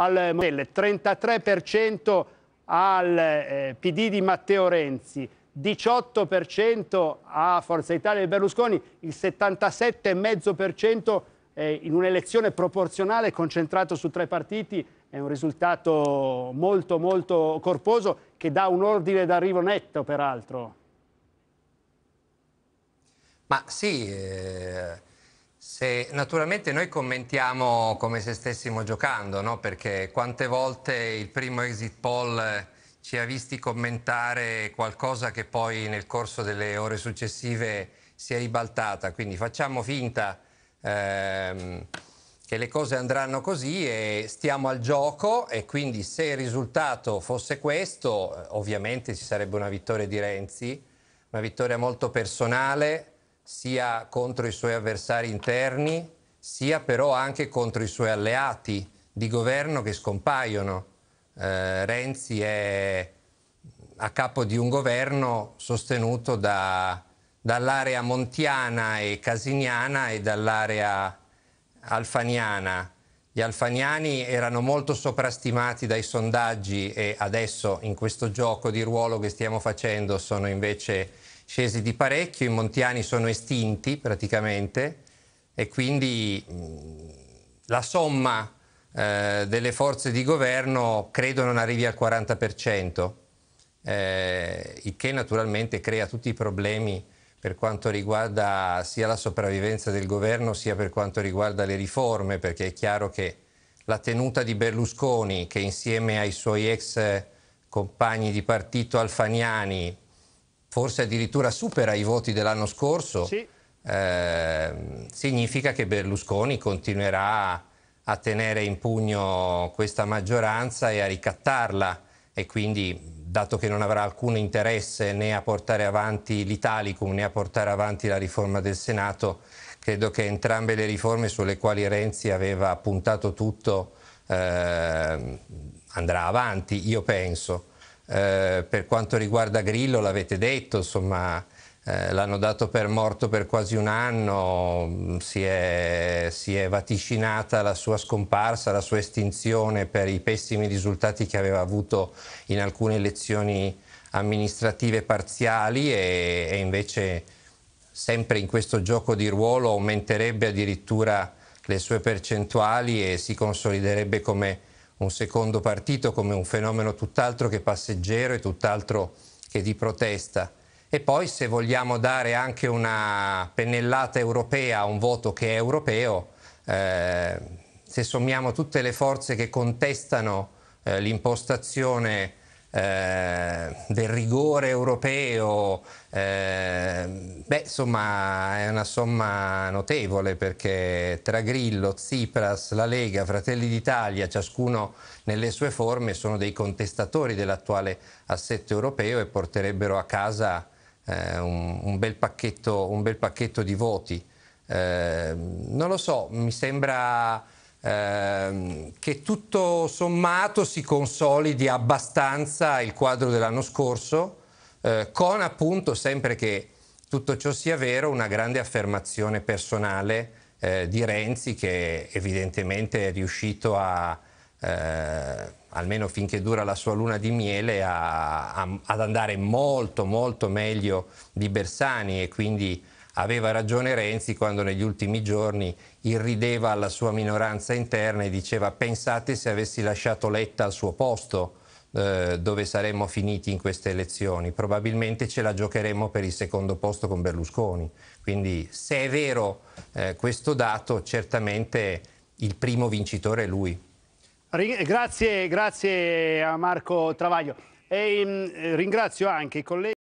al Modelle, 33% al eh, PD di Matteo Renzi, 18% a Forza Italia e Berlusconi, il 77,5% eh, in un'elezione proporzionale concentrato su tre partiti, è un risultato molto molto corposo che dà un ordine d'arrivo netto peraltro. Ma sì, eh, se, naturalmente noi commentiamo come se stessimo giocando, no? perché quante volte il primo exit poll ci ha visti commentare qualcosa che poi nel corso delle ore successive si è ribaltata, quindi facciamo finta ehm, che le cose andranno così e stiamo al gioco e quindi se il risultato fosse questo, eh, ovviamente ci sarebbe una vittoria di Renzi, una vittoria molto personale, sia contro i suoi avversari interni, sia però anche contro i suoi alleati di governo che scompaiono. Eh, Renzi è a capo di un governo sostenuto da, dall'area montiana e casiniana e dall'area alfaniana. Gli alfaniani erano molto soprastimati dai sondaggi e adesso in questo gioco di ruolo che stiamo facendo sono invece scesi di parecchio, i montiani sono estinti praticamente e quindi la somma eh, delle forze di governo credo non arrivi al 40%, eh, il che naturalmente crea tutti i problemi per quanto riguarda sia la sopravvivenza del governo sia per quanto riguarda le riforme, perché è chiaro che la tenuta di Berlusconi, che insieme ai suoi ex eh, compagni di partito alfaniani forse addirittura supera i voti dell'anno scorso, sì. eh, significa che Berlusconi continuerà a tenere in pugno questa maggioranza e a ricattarla e quindi dato che non avrà alcun interesse né a portare avanti l'Italicum né a portare avanti la riforma del Senato, credo che entrambe le riforme sulle quali Renzi aveva puntato tutto eh, andrà avanti, io penso. Eh, per quanto riguarda Grillo l'avete detto, insomma eh, l'hanno dato per morto per quasi un anno, si è, si è vaticinata la sua scomparsa, la sua estinzione per i pessimi risultati che aveva avuto in alcune elezioni amministrative parziali e, e invece sempre in questo gioco di ruolo aumenterebbe addirittura le sue percentuali e si consoliderebbe come un secondo partito, come un fenomeno tutt'altro che passeggero e tutt'altro che di protesta. E poi se vogliamo dare anche una pennellata europea a un voto che è europeo, eh, se sommiamo tutte le forze che contestano eh, l'impostazione eh, del rigore europeo, eh, beh, insomma, è una somma notevole perché tra Grillo, Tsipras, la Lega, Fratelli d'Italia, ciascuno nelle sue forme sono dei contestatori dell'attuale assetto europeo e porterebbero a casa eh, un, un, bel pacchetto, un, bel pacchetto, di voti. Eh, non lo so, mi sembra ehm, che tutto sommato si consolidi abbastanza il quadro dell'anno scorso, eh, con appunto, sempre che tutto ciò sia vero, una grande affermazione personale eh, di Renzi che evidentemente è riuscito a... Eh, almeno finché dura la sua luna di miele, a, a, ad andare molto molto meglio di Bersani e quindi aveva ragione Renzi quando negli ultimi giorni irrideva alla sua minoranza interna e diceva pensate se avessi lasciato Letta al suo posto eh, dove saremmo finiti in queste elezioni, probabilmente ce la giocheremmo per il secondo posto con Berlusconi. Quindi se è vero eh, questo dato, certamente il primo vincitore è lui. Grazie, grazie a Marco Travaglio e mm, ringrazio anche i colleghi.